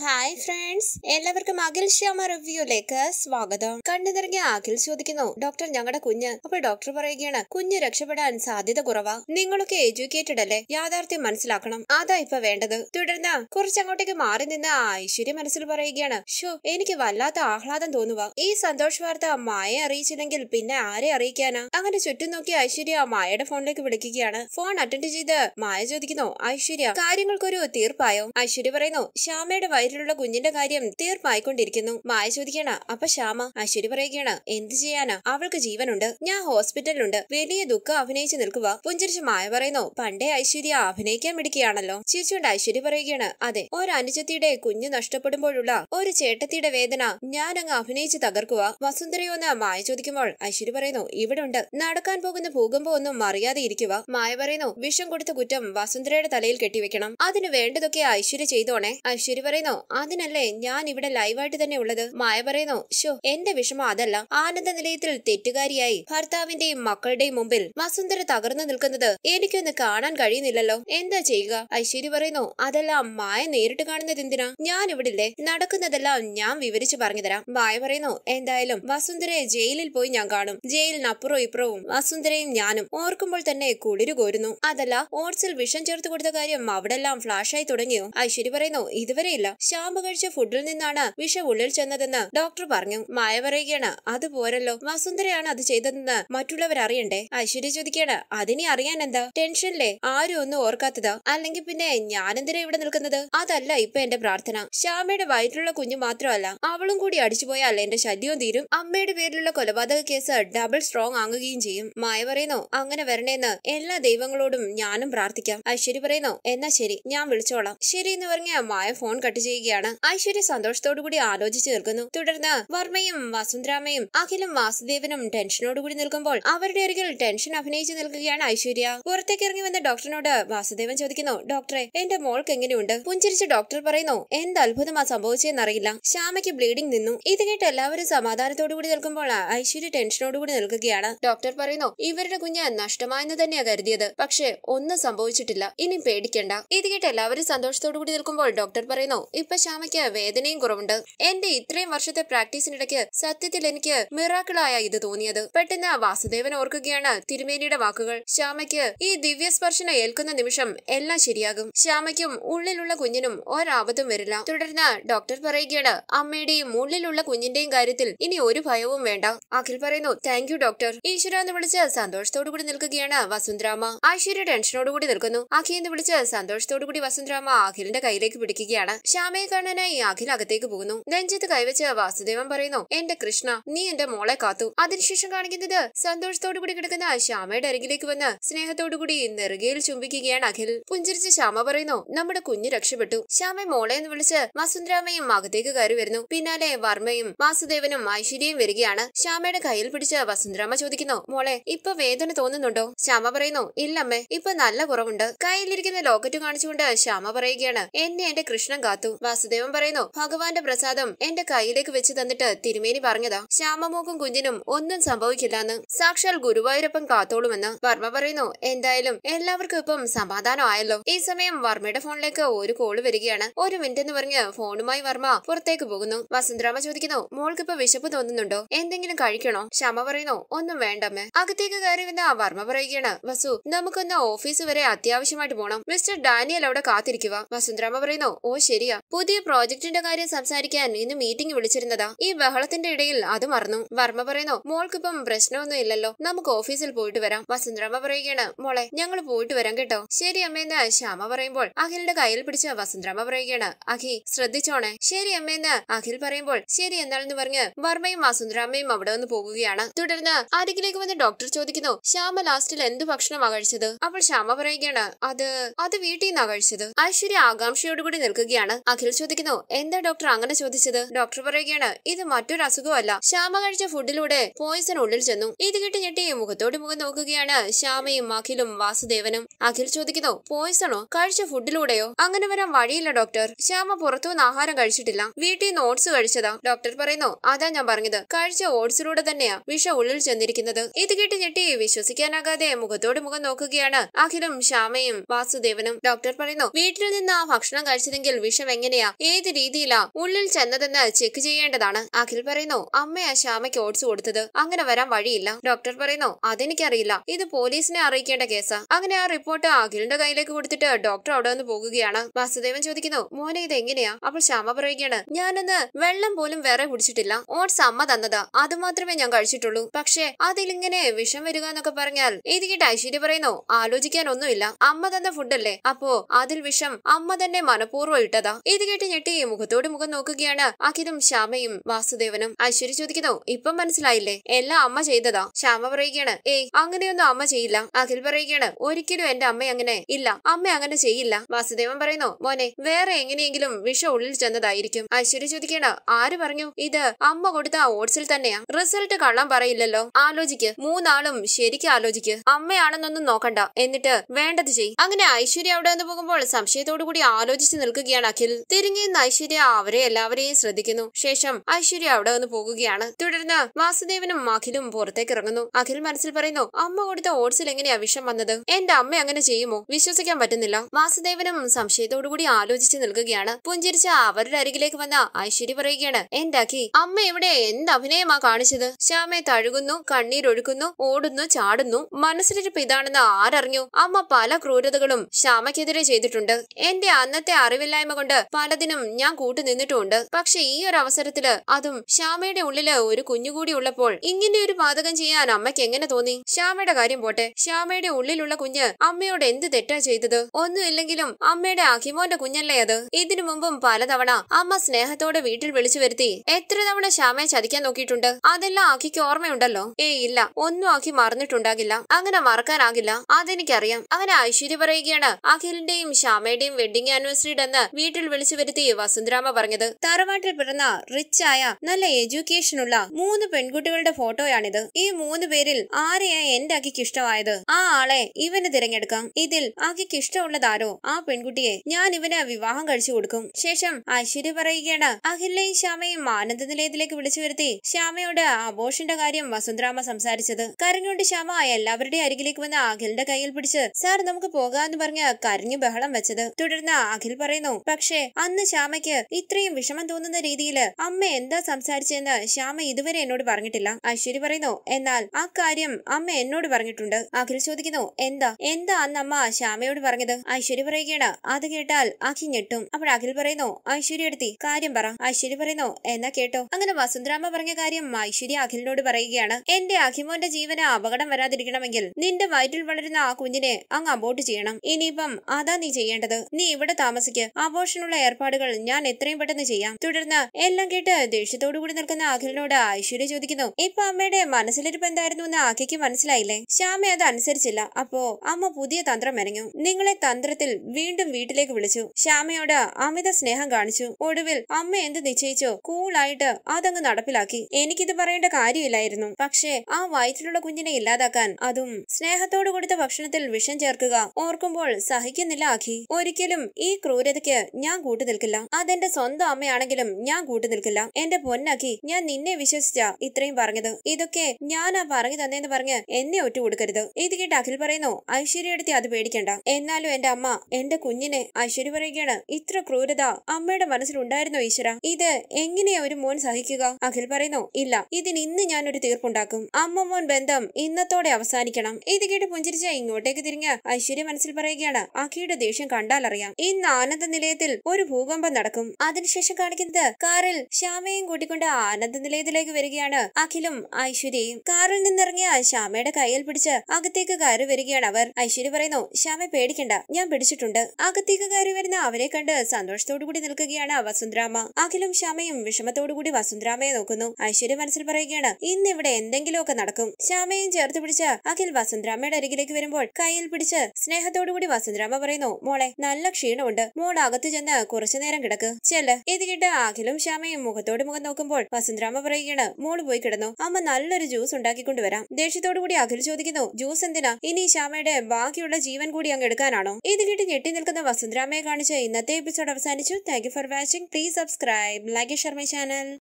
hi friends എല്ലാവർക്കും അഖിൽ ശ്യാമ റിവ്യൂയിലേക്ക് സ്വാഗതം കണ്ണു അഖിൽ ചോദിക്കുന്നു ഡോക്ടർ ഞങ്ങളുടെ കുഞ്ഞ് അപ്പോൾ ഡോക്ടർ പറയുകയാണ് കുഞ്ഞ് രക്ഷപ്പെടാൻ സാധ്യത കുറവാ നിങ്ങളൊക്കെ എഡ്യൂക്കേറ്റഡ് അല്ലേ യാഥാർത്ഥ്യം മനസ്സിലാക്കണം അതാ ഇപ്പൊ വേണ്ടത് തുടർന്ന് കുറച്ചങ്ങോട്ടേക്ക് മാറി നിന്ന് ഐശ്വര്യ മനസ്സിൽ പറയുകയാണ് ഷോ എനിക്ക് വല്ലാത്ത ആഹ്ലാദം തോന്നുക ഈ സന്തോഷ വാർത്ത മായ അറിയിച്ചില്ലെങ്കിൽ പിന്നെ ആരെ അറിയിക്കാനാ അങ്ങനെ ചുറ്റും നോക്കി ഐശ്വര്യ മായയുടെ ഫോണിലേക്ക് വിളിക്കുകയാണ് ഫോൺ അറ്റൻഡ് ചെയ്ത് മായ ചോദിക്കുന്നു ഐശ്വര്യ കാര്യങ്ങൾക്കൊരു തീർപ്പായോ ഐശ്വര്യ പറയുന്നു ശ്യാമയുടെ വയറിലുള്ള കുഞ്ഞിന്റെ കാര്യം തീർപ്പായിക്കൊണ്ടിരിക്കുന്നു മായ ചോദിക്കണ അപ്പൊ ശ്യാമ അശ്വരി പറയുകയാണ് എന്ത് ചെയ്യാനാ അവൾക്ക് ജീവനുണ്ട് ഞാൻ ഹോസ്പിറ്റലിലുണ്ട് വലിയ ദുഃഖം അഭിനയിച്ചു നിൽക്കുക പുഞ്ചിരിച്ച് മായ പറയുന്നു പണ്ടേ ഐശ്വര്യ അഭിനയിക്കാൻ പിടിക്കുകയാണല്ലോ ചിരിച്ചുകൊണ്ട് ഐശ്വര്യ പറയുകയാണ് അതെ ഒരനുജത്തിയുടെ കുഞ്ഞ് നഷ്ടപ്പെടുമ്പോഴുള്ള ഒരു ചേട്ടത്തിയുടെ വേദന ഞാൻ അങ്ങ് അഭിനയിച്ച് തകർക്കുക വസുന്ധരയോന്ന് മായ ചോദിക്കുമ്പോൾ ഐശ്വര്യ പറയുന്നു ഇവിടെ ഉണ്ട് നടക്കാൻ പോകുന്ന ഭൂകമ്പം ഒന്നും അറിയാതെ ഇരിക്കുക മായ പറയുന്നു വിഷം കൊടുത്ത കുറ്റം വസുന്ധരയുടെ തലയിൽ കെട്ടിവെക്കണം അതിന് വേണ്ടതൊക്കെ ഐശ്വര്യ ചെയ്തോണേ ഐശ്വര്യ പറയുന്നു അതിനല്ലേ ഞാൻ ഇവിടെ ലൈവായിട്ട് തന്നെ ഉള്ളത് മായ പറയുന്നു ഷോ എന്റെ വിഷമം അതല്ല ആനന്ദ നിലയത്തിൽ തെറ്റുകാരിയായി ഭർത്താവിന്റെയും മക്കളുടെയും മുമ്പിൽ വസുന്ധര തകർന്നു നിൽക്കുന്നത് എനിക്കൊന്ന് കാണാൻ കഴിയുന്നില്ലല്ലോ എന്താ ചെയ്യുക ഐശ്വര്യ പറയുന്നു അതെല്ലാം മായ നേരിട്ട് കാണുന്നത് എന്തിനാ ഞാൻ ഇവിടില്ലേ നടക്കുന്നതെല്ലാം ഞാൻ വിവരിച്ചു പറഞ്ഞു തരാം മായ പറയുന്നു എന്തായാലും വസുന്ധരയെ ജയിലിൽ പോയി ഞാൻ കാണും ജയിലിന് അപ്പുറവും ഇപ്പുറവും വസുന്ധരയും ഞാനും ഓർക്കുമ്പോൾ തന്നെ കുളിരു കോരുന്നു അതല്ല ഓട്സിൽ വിഷം ചേർത്ത് കൊടുത്ത കാര്യം അവിടെല്ലാം ഫ്ലാഷായി തുടങ്ങിയോ ഐശ്വര്യ പറയുന്നു ഇതുവരെയില്ല ശ്യാമ കഴിച്ച ഫുഡിൽ നിന്നാണ് വിഷ ഉള്ളിൽ ചെന്നതെന്ന് ഡോക്ടർ പറഞ്ഞു മായ പറയുകയാണ് അത് പോരല്ലോ വസുന്ധരയാണ് അത് ചെയ്തതെന്ന് മറ്റുള്ളവർ അറിയണ്ടേ ഐശ്വര്യ ചോദിക്കുകയാണ് അതിനെ അറിയാൻ എന്താ ടെൻഷനിലെ ആരും ഒന്നും ഓർക്കാത്തതാ അല്ലെങ്കിൽ പിന്നെ ഞാനെന്തിനാ ഇവിടെ നിൽക്കുന്നത് അതല്ല ഇപ്പൊ എന്റെ പ്രാർത്ഥന ശ്യാമയുടെ വയറ്റിലുള്ള കുഞ്ഞു മാത്രമല്ല അവളും കൂടി അടിച്ചുപോയാൽ എന്റെ ശല്യവും തീരും അമ്മയുടെ പേരിലുള്ള കൊലപാതക കേസ് ഡബിൾ സ്ട്രോങ് ആകുകയും ചെയ്യും മായ പറയുന്നു അങ്ങനെ വരണേന്ന് എല്ലാ ദൈവങ്ങളോടും ഞാനും പ്രാർത്ഥിക്കാം ഐശ്വര്യ പറയുന്നു എന്നാ ശരി ഞാൻ വിളിച്ചോളാം ശരി എന്ന് പറഞ്ഞ മായ ഫോൺ കട്ട് ചെയ്യും ചെയ്യുകയാണ് ഐശ്വര്യ സന്തോഷത്തോടുകൂടി ആലോചിച്ചു നിൽക്കുന്നു തുടർന്ന് വർമ്മയും വസുന്ധരാമയും അഖിലും വാസുദേവനും ടെൻഷനോടുകൂടി നിൽക്കുമ്പോൾ അവരുടെ അരികിൽ ടെൻഷൻ അഭിനയിച്ചു നിൽക്കുകയാണ് ഐശ്വര്യ പുറത്തേക്ക് ഇറങ്ങി വന്ന ഡോക്ടറിനോട് വാസുദേവൻ ചോദിക്കുന്നു ഡോക്ടറെ എന്റെ മോൾക്ക് എങ്ങനെയുണ്ട് പുഞ്ചിരിച്ച് ഡോക്ടർ പറയുന്നു എന്ത് അത്ഭുതമാ സംഭവിച്ചെന്നറിയില്ല ശ്യാമയ്ക്ക് ബ്ലീഡിംഗ് നിന്നു ഇത് കേട്ട് എല്ലാവരും സമാധാനത്തോടുകൂടി നിൽക്കുമ്പോൾ ഐശ്വര്യ ടെൻഷനോടുകൂടി നിൽക്കുകയാണ് ഡോക്ടർ പറയുന്നു ഇവരുടെ കുഞ്ഞ് നഷ്ടമായെന്ന് തന്നെയാ കരുതിയത് പക്ഷേ ഒന്നും സംഭവിച്ചിട്ടില്ല ഇനി പേടിക്കണ്ട ഇത് കേട്ട് എല്ലാവരും സന്തോഷത്തോടുകൂടി കൂടി നിൽക്കുമ്പോൾ ഡോക്ടർ പറയുന്നു ഇപ്പൊ ശ്യാമയ്ക്ക് വേദനയും കുറവുണ്ട് എന്റെ ഇത്രയും വർഷത്തെ പ്രാക്ടീസിനിടയ്ക്ക് സത്യത്തിൽ എനിക്ക് മിറാക്കിളായ ഇത് തോന്നിയത് പെട്ടെന്ന് വാസുദേവൻ ഓർക്കുകയാണ് തിരുമേനിയുടെ വാക്കുകൾ ശ്യാമയ്ക്ക് ഈ ദിവ്യസ്പർശന ഏൽക്കുന്ന നിമിഷം എല്ലാം ശരിയാകും ശ്യാമയ്ക്കും ഉള്ളിലുള്ള കുഞ്ഞിനും ഒരാപത്തും വരില്ല തുടർന്ന് ഡോക്ടർ പറയുകയാണ് അമ്മയുടെയും ഉള്ളിലുള്ള കുഞ്ഞിന്റെയും കാര്യത്തിൽ ഇനി ഒരു ഭയവും വേണ്ട അഖിൽ പറയുന്നു താങ്ക് യു ഡോക്ടർ ഈശ്വര എന്ന് വിളിച്ച് സന്തോഷത്തോടു കൂടി നിൽക്കുകയാണ് വസുന്ധരാമ ഐശ്വര്യ ടെൻഷനോടുകൂടി നിൽക്കുന്നു അഖി എന്ന് വിളിച്ച് സന്തോഷത്തോടു കൂടി വസുന്ധരാമ അഖിലിന്റെ കയ്യിലേക്ക് പിടിക്കുകയാണ് ശ്യാമയെ കാണാനായി അഖിലകത്തേക്ക് പോകുന്നു രഞ്ജിത്ത് കൈവച്ച് വാസുദേവൻ പറയുന്നു എന്റെ കൃഷ്ണ നീ എന്റെ മോളെ കാത്തു അതിനുശേഷം കാണിക്കുന്നത് സന്തോഷത്തോടു കൂടി കിടക്കുന്ന ശ്യാമയുടെ അരികിലേക്ക് വന്ന് സ്നേഹത്തോടു കൂടി നെറുകയിൽ ചുംബിക്കുകയാണ് അഖിൽ പുഞ്ചിരിച്ച് ശ്യാമ പറയുന്നു നമ്മുടെ കുഞ്ഞ് രക്ഷപ്പെട്ടു ശ്യാമ മോളെ എന്ന് വിളിച്ച് വസുന്ധരാമയും അകത്തേക്ക് കയറി വരുന്നു പിന്നാലെ വർമ്മയും വാസുദേവനും ഐശ്വര്യയും വരികയാണ് ശ്യാമയുടെ കയ്യിൽ പിടിച്ച് വസുന്ധരാമ ചോദിക്കുന്നു മോളെ ഇപ്പൊ വേദന തോന്നുന്നുണ്ടോ ശ്യാമ പറയുന്നു ഇല്ലമ്മേ ഇപ്പൊ നല്ല കുറവുണ്ട് കയ്യിലിരിക്കുന്ന ലോക്കറ്റ് കാണിച്ചുകൊണ്ട് ശ്യാമ പറയുകയാണ് എന്നെ എന്റെ കൃഷ്ണൻ കാത്തു വാസുദേവൻ പറയുന്നു ഭഗവാന്റെ പ്രസാദം എന്റെ കയ്യിലേക്ക് വെച്ച് തന്നിട്ട് തിരുമേനി പറഞ്ഞതാ ശ്യാമമൂക്കും കുഞ്ഞിനും ഒന്നും സംഭവിക്കില്ലെന്ന് സാക്ഷാൽ ഗുരുവായൂരപ്പൻ കാത്തോളുമെന്ന് വർമ്മ പറയുന്നു എന്തായാലും എല്ലാവർക്കും ഇപ്പം സമാധാനം ആയല്ലോ ഈ സമയം വർമ്മയുടെ ഫോണിലേക്ക് ഒരു കോള് വരികയാണ് ഒരു മിനിറ്റ് എന്ന് പറഞ്ഞ് ഫോണുമായി വർമ്മ പുറത്തേക്ക് പോകുന്നു വസന്തരാമ ചോദിക്കുന്നു മോൾക്ക് ഇപ്പൊ വിശപ്പ് തോന്നുന്നുണ്ടോ എന്തെങ്കിലും കഴിക്കണോ ക്ഷമ പറയുന്നു ഒന്നും വേണ്ടമ്മേ അകത്തേക്ക് കയറി വന്ന വർമ്മ പറയുകയാണ് വസു നമുക്കൊന്ന് ഓഫീസ് വരെ അത്യാവശ്യമായിട്ട് പോകണം മിസ്റ്റർ ഡാനിയൽ അവിടെ കാത്തിരിക്കുക വസുന്ധരാമ പറയുന്നു ഓ ശരിയാ പുതിയ പ്രോജക്റ്റിന്റെ കാര്യം സംസാരിക്കാൻ ഇന്ന് മീറ്റിംഗ് വിളിച്ചിരുന്നതാ ഈ ബഹളത്തിന്റെ ഇടയിൽ അത് മറന്നു വർമ്മ പറയുന്നു മോൾക്കിപ്പം പ്രശ്നമൊന്നും ഇല്ലല്ലോ നമുക്ക് ഓഫീസിൽ പോയിട്ട് വരാം വസുന്ധരമ്മ പറയുകയാണ് മോളെ ഞങ്ങൾ പോയിട്ട് വരാം കേട്ടോ ശരി അമ്മയെന്ന് ശ്യാമ പറയുമ്പോൾ അഖിലിന്റെ കയ്യിൽ പിടിച്ച വസുന്ധരമ്മ പറയുകയാണ് അഖി ശ്രദ്ധിച്ചോണെ ശരി അമ്മയെന്ന് അഖിൽ പറയുമ്പോൾ ശരി എന്നാളെന്ന് പറഞ്ഞ് വർമ്മയും വസുന്ധരാമ്മയും അവിടെ വന്ന് പോകുകയാണ് തുടർന്ന് അരികിലേക്ക് വന്ന് ഡോക്ടർ ചോദിക്കുന്നു ശ്യാമ ലാസ്റ്റിൽ എന്ത് ഭക്ഷണം കഴിച്ചത് അപ്പോൾ ശ്യാമ പറയുകയാണ് അത് അത് വീട്ടിൽ നിന്നാ കഴിച്ചത് ഐശ്വര്യ ആകാംക്ഷയോടുകൂടി നിൽക്കുകയാണ് അഖിൽ ചോദിക്കുന്നു എന്താ ഡോക്ടർ അങ്ങനെ ചോദിച്ചത് ഡോക്ടർ പറയുകയാണ് ഇത് മറ്റൊരു അസുഖമല്ല ശ്യാമ കഴിച്ച ഫുഡിലൂടെ പോയിസൺ ഉള്ളിൽ ചെന്നു ഇത് കിട്ടി ഞെട്ടി മുഖത്തോട് മുഖം നോക്കുകയാണ് ശ്യാമയും അഖിലും വാസുദേവനും അഖിൽ ചോദിക്കുന്നു പോയിസണോ കഴിച്ച ഫുഡിലൂടെയോ അങ്ങനെ വരാൻ വഴിയില്ല ഡോക്ടർ ശ്യാമ പുറത്തുനിന്ന് ആഹാരം കഴിച്ചിട്ടില്ല വീട്ടിൽ നിന്ന് ഓട്സ് കഴിച്ചതാ ഡോക്ടർ പറയുന്നു അതാ ഞാൻ പറഞ്ഞത് കഴിച്ച ഓട്സിലൂടെ തന്നെയാ വിഷ ഉള്ളിൽ ചെന്നിരിക്കുന്നത് ഇത് കിട്ടി ഞെട്ടി വിശ്വസിക്കാനാകാതെ മുഖത്തോട് മുഖം നോക്കുകയാണ് അഖിലും ശ്യാമയും വാസുദേവനും ഡോക്ടർ പറയുന്നു വീട്ടിൽ നിന്ന് ആ ഭക്ഷണം കഴിച്ചതെങ്കിൽ വിഷം എങ്ങനെ എങ്ങനെയാ ഏത് രീതിയിലാ ഉള്ളിൽ ചെന്നതെന്ന് ചെക്ക് ചെയ്യേണ്ടതാണ് അഖിൽ പറയുന്നു അമ്മയാ ശ്യാമയ്ക്ക് ഓട്സ് കൊടുത്തത് അങ്ങനെ വരാൻ വഴിയില്ല ഡോക്ടർ പറയുന്നു അതെനിക്കറിയില്ല ഇത് പോലീസിനെ അറിയിക്കേണ്ട കേസാ അങ്ങനെ ആ റിപ്പോർട്ട് അഖിലിന്റെ കയ്യിലേക്ക് കൊടുത്തിട്ട് ഡോക്ടർ അവിടെ നിന്ന് പോകുകയാണ് വാസുദേവൻ ചോദിക്കുന്നു മോനെ ഇത് എങ്ങനെയാ അപ്പോൾ ശ്യാമ പറയുകയാണ് ഞാനന്ന് വെള്ളം പോലും വേറെ കുടിച്ചിട്ടില്ല ഓട്സ് അമ്മ തന്നതാ അത് മാത്രമേ ഞാൻ കഴിച്ചിട്ടുള്ളൂ പക്ഷേ അതിലിങ്ങനെ വിഷം വരിക എന്നൊക്കെ പറഞ്ഞാൽ കേട്ട് ഐശ്വര്യ പറയുന്നു ആലോചിക്കാൻ ഒന്നുമില്ല അമ്മ തന്ന ഫുഡല്ലേ അപ്പോ അതിൽ വിഷം അമ്മ തന്നെ മനഃപൂർവ്വം ഇട്ടതാ ഇത് കേട്ട് ഞെട്ടി മുഖത്തോട് മുഖം നോക്കുകയാണ് അഖിലും ശ്യാമയും വാസുദേവനും ഐശ്വര്യ ചോദിക്കുന്നു ഇപ്പം മനസ്സിലായില്ലേ എല്ലാം അമ്മ ചെയ്തതാ ശ്യാമ പറയുകയാണ് ഏയ് അങ്ങനെയൊന്നും അമ്മ ചെയ്യില്ല അഖിൽ പറയുകയാണ് ഒരിക്കലും എന്റെ അമ്മ അങ്ങനെ ഇല്ല അമ്മ അങ്ങനെ ചെയ്യില്ല വാസുദേവൻ പറയുന്നു മോനെ വേറെ എങ്ങനെയെങ്കിലും വിഷ ഉള്ളിൽ ചെന്നതായിരിക്കും ഐശ്വര്യ ചോദിക്കണ ആര് പറഞ്ഞു ഇത് അമ്മ കൊടുത്ത ഓട്സിൽ തന്നെയാ റിസൾട്ട് കള്ളം പറയില്ലല്ലോ ആലോചിക്ക് മൂന്നാളും ശരിക്കും ആലോചിക്ക് അമ്മയാണെന്നൊന്നും നോക്കണ്ട എന്നിട്ട് വേണ്ടത് ചെയ് അങ്ങനെ ഐശ്വര്യ അവിടെ നിന്ന് പോകുമ്പോൾ സംശയത്തോടു കൂടി ആലോചിച്ച് നിൽക്കുകയാണ് അഖിൽ തിരിഞ്ഞ് ഐശ്വര്യ അവരെ എല്ലാവരെയും ശ്രദ്ധിക്കുന്നു ശേഷം ഐശ്വര്യ അവിടെ വന്ന് പോകുകയാണ് തുടർന്ന് വാസുദേവനും അഖിലും പുറത്തേക്ക് ഇറങ്ങുന്നു അഖിൽ മനസ്സിൽ പറയുന്നു അമ്മ കൊടുത്ത ഓട്സിൽ എങ്ങനെയാ വിഷം വന്നത് എന്റെ അമ്മ അങ്ങനെ ചെയ്യുമോ വിശ്വസിക്കാൻ പറ്റുന്നില്ല വാസുദേവനും സംശയത്തോടുകൂടി ആലോചിച്ച് നിൽക്കുകയാണ് പുഞ്ചിരിച്ച അവരുടെ അരികിലേക്ക് വന്ന ഐശ്വര്യ പറയുകയാണ് എന്റെ അഖി അമ്മ ഇവിടെ എന്ത് അഭിനയമാ കാണിച്ചത് ശ്യാമെ തഴുകുന്നു കണ്ണീരൊഴുക്കുന്നു ഓടുന്നു ചാടുന്നു മനസ്സിലിരിപ്പ് ഇതാണെന്ന് ആരറിഞ്ഞു അമ്മ പല ക്രൂരതകളും ശ്യാമയ്ക്കെതിരെ ചെയ്തിട്ടുണ്ട് എന്റെ അന്നത്തെ അറിവില്ലായ്മ കൊണ്ട് പലതിനും ഞാൻ കൂട്ടുനിന്നിട്ടുമുണ്ട് പക്ഷെ ഈ ഒരു അവസരത്തില് അതും ശ്യാമയുടെ ഉള്ളില് ഒരു കുഞ്ഞുകൂടി ഉള്ളപ്പോൾ ഇങ്ങനെ ഒരു പാതകം ചെയ്യാൻ അമ്മയ്ക്ക് എങ്ങനെ തോന്നി ശ്യാമയുടെ കാര്യം പോട്ടെ ശ്യാമയുടെ ഉള്ളിലുള്ള കുഞ്ഞ് അമ്മയോട് എന്ത് തെറ്റാ ചെയ്തത് ഒന്നുമില്ലെങ്കിലും അമ്മയുടെ അഖിമോന്റെ കുഞ്ഞല്ലേ അത് ഇതിനു മുമ്പും പലതവണ അമ്മ സ്നേഹത്തോടെ വീട്ടിൽ വിളിച്ചു വരുത്തി എത്ര തവണ ശ്യാമയെ ചതിക്കാൻ നോക്കിയിട്ടുണ്ട് അതെല്ലാം ആക്കിക്ക് ഓർമ്മയുണ്ടല്ലോ ഏ ഇല്ല ഒന്നും ആക്കി മറന്നിട്ടുണ്ടാകില്ല അങ്ങനെ മറക്കാനാകില്ല അതെനിക്കറിയാം അവനെ ഐശ്വര്യ പറയുകയാണ് അഖിലിന്റെയും ശ്യാമയുടെയും വെഡിങ് ആനിവേഴ്സറി വീട്ടിൽ വിളിച്ചു വരുത്തി വസുന്ധരാമ പറഞ്ഞത് തറവാട്ടിൽ പിറന്ന റിച്ച് ആയ നല്ല എഡ്യൂക്കേഷൻ ഉള്ള മൂന്ന് പെൺകുട്ടികളുടെ ഫോട്ടോയാണിത് ഈ മൂന്ന് പേരിൽ ആരെയാ എന്റെ അഖിക്ക് ഇഷ്ടമായത് ആ ആളെ ഇവന് തിരഞ്ഞെടുക്കാം ഇതിൽ അഖിക്ക് ഇഷ്ടമുള്ളതാരോ ആ പെൺകുട്ടിയെ ഞാൻ ഇവന് വിവാഹം കഴിച്ചു കൊടുക്കും ശേഷം ഐശ്വര്യ പറയുകയാണ് അഖിലയും ശ്യാമയും ആനന്ദ നിലയത്തിലേക്ക് വിളിച്ചു വരുത്തി ശ്യാമയോട് അബോഷന്റെ കാര്യം വസുന്ധരാമ സംസാരിച്ചത് കരഞ്ഞുകൊണ്ട് ശ്യാമ എല്ലാവരുടെ അരികിലേക്ക് വന്ന അഖിലിന്റെ കയ്യിൽ പിടിച്ച് സാർ നമുക്ക് പോകാന്ന് പറഞ്ഞ് കരഞ്ഞു ബഹളം വെച്ചത് തുടർന്ന് അഖിൽ പറയുന്നു പക്ഷേ അന്ന് ശ്യാമയ്ക്ക് ഇത്രയും വിഷമം തോന്നുന്ന രീതിയിൽ അമ്മ എന്താ സംസാരിച്ചെന്ന് ശ്യാമ ഇതുവരെ എന്നോട് പറഞ്ഞിട്ടില്ല അശ്വരി പറയുന്നു എന്നാൽ ആ കാര്യം അമ്മ എന്നോട് പറഞ്ഞിട്ടുണ്ട് അഖിൽ ചോദിക്കുന്നു എന്താ എന്താ അന്ന് അമ്മ ശ്യാമയോട് പറഞ്ഞത് ഐശ്വര്യ പറയുകയാണ് അത് കേട്ടാൽ അഖി ഞെട്ടും അപ്പോൾ അഖിൽ പറയുന്നു ഐശ്വര്യ എടുത്തി കാര്യം പറ ഐശ്വര്യ പറയുന്നു എന്നാ കേട്ടോ അങ്ങനെ വസുന്ധരാമ പറഞ്ഞ കാര്യം ഐശ്വര്യ അഖിലിനോട് പറയുകയാണ് എന്റെ അഖിമോന്റെ ജീവന് അപകടം വരാതിരിക്കണമെങ്കിൽ നിന്റെ വയറ്റിൽ വളരുന്ന ആ കുഞ്ഞിനെ അങ്ങ് അബോട്ട് ചെയ്യണം ഇനിയിപ്പം അതാ നീ ചെയ്യേണ്ടത് നീ ഇവിടെ താമസിക്ക് അബോഷനുള്ള അതിനുള്ള ഏർപ്പാടുകൾ ഞാൻ എത്രയും പെട്ടെന്ന് ചെയ്യാം തുടർന്ന് എല്ലാം കേട്ട് ദേഷ്യത്തോടു കൂടി നിൽക്കുന്ന അഖിലിനോട് ഐശ്വര്യ ചോദിക്കുന്നു ഇപ്പൊ അമ്മയുടെ മനസ്സിലിരിപ്പ് എന്തായിരുന്നു എന്ന് ആഖിക്ക് മനസ്സിലായില്ലേ ശ്യാമ അത് അനുസരിച്ചില്ല അപ്പോ അമ്മ പുതിയ തന്ത്രം മെനഞ്ഞു നിങ്ങളെ തന്ത്രത്തിൽ വീണ്ടും വീട്ടിലേക്ക് വിളിച്ചു ശ്യാമയോട് അമിത സ്നേഹം കാണിച്ചു ഒടുവിൽ അമ്മ എന്ത് നിശ്ചയിച്ചോ കൂളായിട്ട് അതങ്ങ് നടപ്പിലാക്കി എനിക്കിത് പറയേണ്ട കാര്യമില്ലായിരുന്നു പക്ഷേ ആ വയറ്റിലുള്ള കുഞ്ഞിനെ ഇല്ലാതാക്കാൻ അതും സ്നേഹത്തോട് കൊടുത്ത ഭക്ഷണത്തിൽ വിഷം ചേർക്കുക ഓർക്കുമ്പോൾ സഹിക്കുന്നില്ല ആഖി ഒരിക്കലും ഈ ക്രൂരതയ്ക്ക് ഞാൻ കൂട്ടു നിൽക്കില്ല അതെന്റെ സ്വന്തം അമ്മയാണെങ്കിലും ഞാൻ കൂട്ടു നിൽക്കില്ല എന്റെ പൊന്നാക്കി ഞാൻ നിന്നെ വിശ്വസിച്ചാ ഇത്രയും പറഞ്ഞത് ഇതൊക്കെ ഞാൻ ആ പറഞ്ഞു തന്നെന്ന് പറഞ്ഞ് എന്നെ ഒറ്റ കൊടുക്കരുത് ഇത് കേട്ട് അഖിൽ പറയുന്നു ഐശ്വര്യയെടുത്തി അത് പേടിക്കണ്ട എന്നാലും എന്റെ അമ്മ എന്റെ കുഞ്ഞിനെ ഐശ്വര്യ പറയുകയാണ് ഇത്ര ക്രൂരത അമ്മയുടെ മനസ്സിലുണ്ടായിരുന്നോ ഈശ്വര ഇത് എങ്ങനെയാ ഒരു മോൻ സഹിക്കുക അഖിൽ പറയുന്നു ഇല്ല ഇതിന് ഇന്ന് ഒരു തീർപ്പുണ്ടാക്കും അമ്മ മോൻ ബന്ധം ഇന്നത്തോടെ അവസാനിക്കണം ഇത് കേട്ട് പുഞ്ചിരിച്ച ഇങ്ങോട്ടേക്ക് തിരിഞ്ഞ ഐശ്വര്യ മനസ്സിൽ പറയുകയാണ് അഖിയുടെ ദേഷ്യം കണ്ടാലറിയാം ഇന്ന് ആനന്ദ നിലയത്തിൽ ഒരു ഭൂകമ്പം നടക്കും അതിനുശേഷം കാണിക്കുന്നത് കാറിൽ ശ്യാമയും കൂട്ടിക്കൊണ്ട് ആനന്ദ നിലയത്തിലേക്ക് വരികയാണ് അഖിലും ഐശ്വര്യയും കാറിൽ നിന്നിറങ്ങിയ ശ്യാമയുടെ കയ്യിൽ പിടിച്ച് അകത്തേക്ക് കയറി വരികയാണ് അവർ ഐശ്വര്യ പറയുന്നു ശ്യാമ പേടിക്കണ്ട ഞാൻ പിടിച്ചിട്ടുണ്ട് അകത്തേക്ക് കയറി വരുന്ന അവരെ കണ്ട് കൂടി നിൽക്കുകയാണ് വസുന്ധരാമ അഖിലും ശ്യാമയും കൂടി വസുന്ധരാമയെ നോക്കുന്നു ഐശ്വര്യ മനസ്സിൽ പറയുകയാണ് ഇന്ന് ഇവിടെ എന്തെങ്കിലുമൊക്കെ നടക്കും ശ്യാമയും ചേർത്ത് പിടിച്ച് അഖിൽ വസുന്ധരാമയുടെ അരികിലേക്ക് വരുമ്പോൾ കയ്യിൽ പിടിച്ച് കൂടി വസുന്ധരാമ പറയുന്നു മോളെ നല്ല ക്ഷീണമുണ്ട് മോൾ അകത്ത് ചെന്ന് കുറച്ചു നേരം കിടക്ക് ചെല്ല് ഇത് കിട്ട അഖിലും ശ്യാമയും മുഖത്തോട് മുഖം നോക്കുമ്പോൾ വസന്തരാമ പറയുകയാണ് മോള് പോയി കിടന്നു അമ്മ നല്ലൊരു ജ്യൂസ് കൊണ്ടുവരാം ദേഷ്യത്തോടു കൂടി അഖിൽ ചോദിക്കുന്നു ജ്യൂസ് എന്തിനാ ഇനി ശ്യാമയുടെ ബാക്കിയുള്ള ജീവൻ കൂടി അങ്ങ് എടുക്കാനാണോ ഇത് കിട്ടി ഞെട്ടി നിൽക്കുന്ന വസന്തരാമയെ കാണിച്ച ഇന്നത്തെ എപ്പിസോഡ് അവസാനിച്ചു thank for watching please subscribe like Sharma channel